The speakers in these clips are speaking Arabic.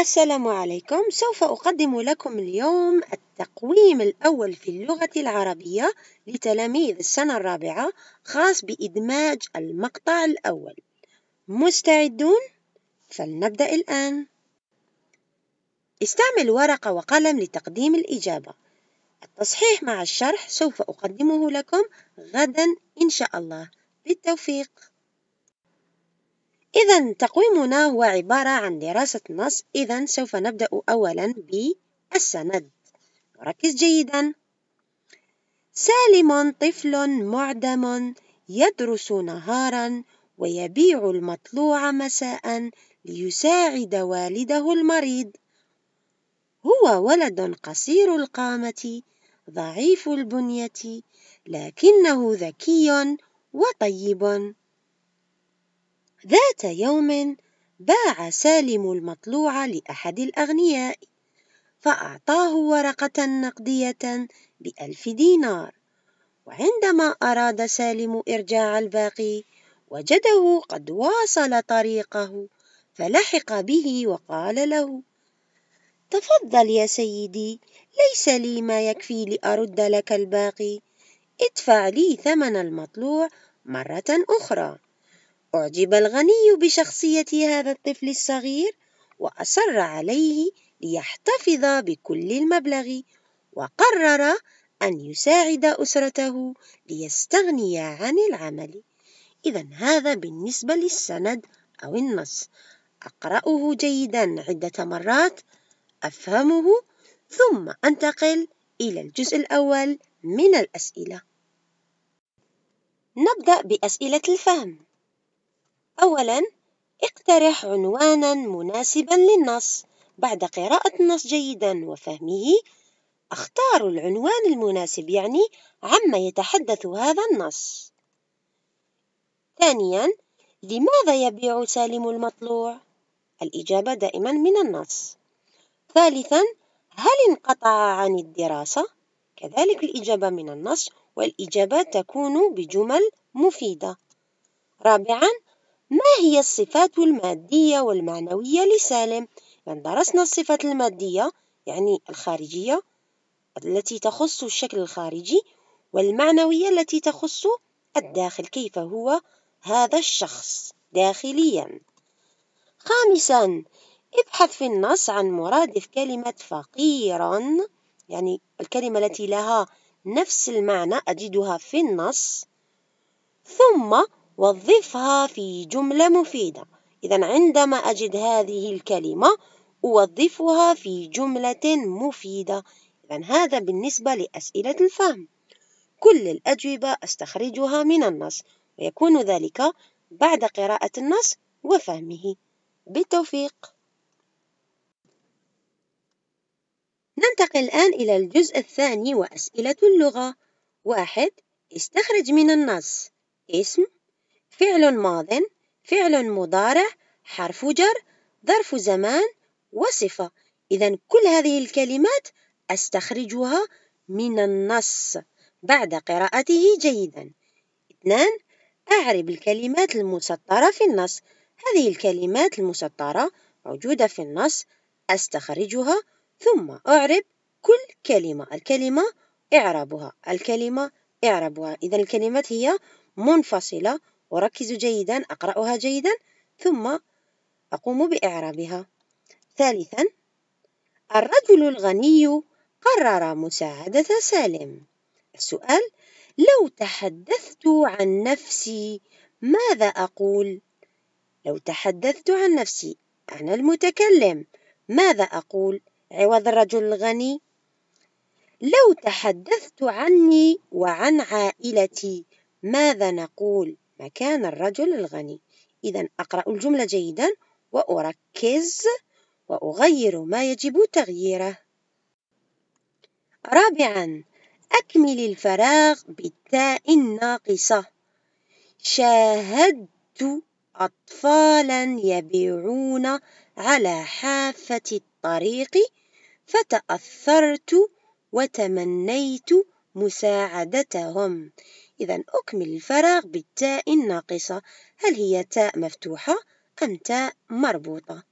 السلام عليكم سوف أقدم لكم اليوم التقويم الأول في اللغة العربية لتلاميذ السنة الرابعة خاص بإدماج المقطع الأول مستعدون؟ فلنبدأ الآن استعمل ورقة وقلم لتقديم الإجابة التصحيح مع الشرح سوف أقدمه لكم غدا إن شاء الله بالتوفيق إذا تقويمنا هو عبارة عن دراسة النص إذا سوف نبدأ أولا بالسند ركز جيدا سالم طفل معدم يدرس نهارا ويبيع المطلوع مساء ليساعد والده المريض هو ولد قصير القامة ضعيف البنية لكنه ذكي وطيب ذات يوم باع سالم المطلوع لأحد الأغنياء فأعطاه ورقة نقدية بألف دينار وعندما أراد سالم إرجاع الباقي وجده قد واصل طريقه فلحق به وقال له تفضل يا سيدي ليس لي ما يكفي لأرد لك الباقي ادفع لي ثمن المطلوع مرة أخرى أعجب الغني بشخصية هذا الطفل الصغير وأصر عليه ليحتفظ بكل المبلغ وقرر أن يساعد أسرته ليستغني عن العمل إذا هذا بالنسبة للسند أو النص أقرأه جيدا عدة مرات أفهمه ثم أنتقل إلى الجزء الأول من الأسئلة نبدأ بأسئلة الفهم أولاً اقترح عنواناً مناسباً للنص بعد قراءة النص جيداً وفهمه أختار العنوان المناسب يعني عما يتحدث هذا النص ثانياً لماذا يبيع سالم المطلوع؟ الإجابة دائما من النص ثالثا هل انقطع عن الدراسة؟ كذلك الإجابة من النص والإجابة تكون بجمل مفيدة رابعا ما هي الصفات المادية والمعنوية لسالم؟ يعني درسنا الصفات المادية يعني الخارجية التي تخص الشكل الخارجي والمعنوية التي تخص الداخل كيف هو هذا الشخص داخليا خامسا ابحث في النص عن مرادف كلمة فقيرا يعني الكلمة التي لها نفس المعنى أجدها في النص ثم وظفها في جملة مفيدة إذا عندما أجد هذه الكلمة أوظفها في جملة مفيدة إذا هذا بالنسبة لأسئلة الفهم كل الأجوبة أستخرجها من النص ويكون ذلك بعد قراءة النص وفهمه بالتوفيق ننتقل الآن إلى الجزء الثاني وأسئلة اللغة واحد استخرج من النص اسم فعل ماض فعل مضارع حرف جر ظرف زمان وصفة إذا كل هذه الكلمات أستخرجها من النص بعد قراءته جيدا اثنان أعرب الكلمات المسطرة في النص هذه الكلمات المسطرة موجودة في النص أستخرجها ثم أعرب كل كلمة الكلمة إعرابها الكلمة إعرابها إذا الكلمات هي منفصلة أركز جيدا أقرأها جيدا ثم أقوم بإعرابها ثالثا الرجل الغني قرر مساعدة سالم السؤال لو تحدثت عن نفسي ماذا أقول؟ لو تحدثت عن نفسي أنا المتكلم ماذا أقول عوض الرجل الغني؟ لو تحدثت عني وعن عائلتي ماذا نقول؟ مكان الرجل الغني إذا أقرأ الجملة جيدا وأركز وأغير ما يجب تغييره رابعا أكمل الفراغ بالتاء الناقصة شاهدت أطفالا يبيعون على حافة الطريق فتأثرت وتمنيت مساعدتهم إذا أكمل الفراغ بالتاء الناقصة هل هي تاء مفتوحة أم تاء مربوطة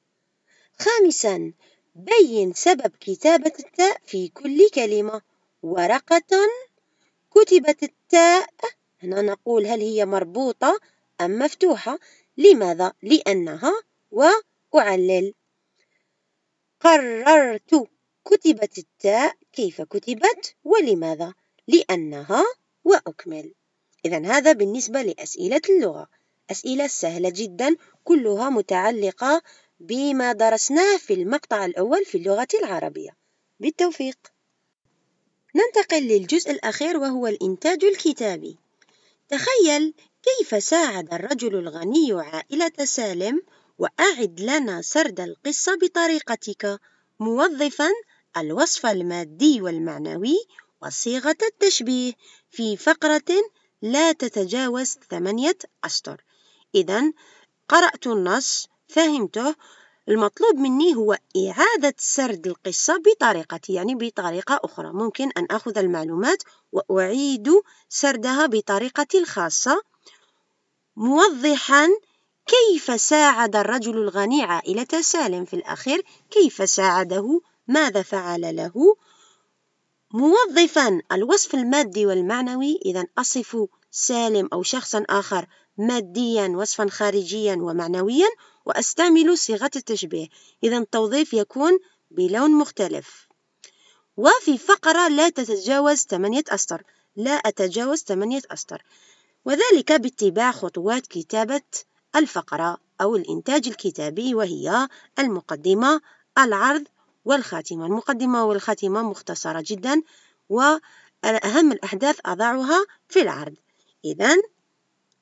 خامسا بين سبب كتابة التاء في كل كلمة ورقة كتبت التاء هنا نقول هل هي مربوطة أم مفتوحة لماذا؟ لأنها وأعلل قررت كتبت التاء كيف كتبت ولماذا لأنها وأكمل إذا هذا بالنسبة لأسئلة اللغة أسئلة سهلة جدا كلها متعلقة بما درسناه في المقطع الأول في اللغة العربية بالتوفيق ننتقل للجزء الأخير وهو الإنتاج الكتابي تخيل كيف ساعد الرجل الغني عائلة سالم وأعد لنا سرد القصة بطريقتك موظفا الوصف المادي والمعنوي وصيغة التشبيه في فقرة لا تتجاوز ثمانية أسطر إذا قرأت النص فهمته المطلوب مني هو إعادة سرد القصة بطريقتي يعني بطريقة أخرى ممكن أن أخذ المعلومات وأعيد سردها بطريقتي الخاصة موضحا كيف ساعد الرجل الغني عائلة سالم في الأخير كيف ساعده ماذا فعل له موظفا الوصف المادي والمعنوي إذا أصف سالم أو شخصا آخر ماديا وصفا خارجيا ومعنويا وأستعمل صيغة التشبيه إذا التوظيف يكون بلون مختلف وفي فقرة لا تتجاوز ثمانية أسطر لا أتجاوز ثمانية أسطر وذلك باتباع خطوات كتابة الفقرة أو الإنتاج الكتابي وهي المقدمة العرض والخاتمة المقدمة والخاتمة مختصرة جدا وأهم الأحداث أضعها في العرض إذا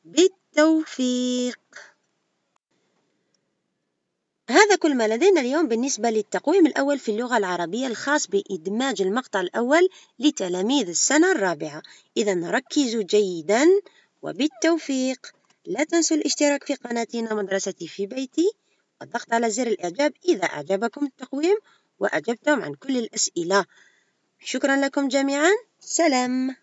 بالتوفيق هذا كل ما لدينا اليوم بالنسبة للتقويم الأول في اللغة العربية الخاص بإدماج المقطع الأول لتلاميذ السنة الرابعة إذا ركزوا جيدا وبالتوفيق لا تنسوا الاشتراك في قناتنا مدرستي في بيتي والضغط على زر الإعجاب إذا أعجبكم التقويم وأجبتم عن كل الأسئلة شكرا لكم جميعا سلام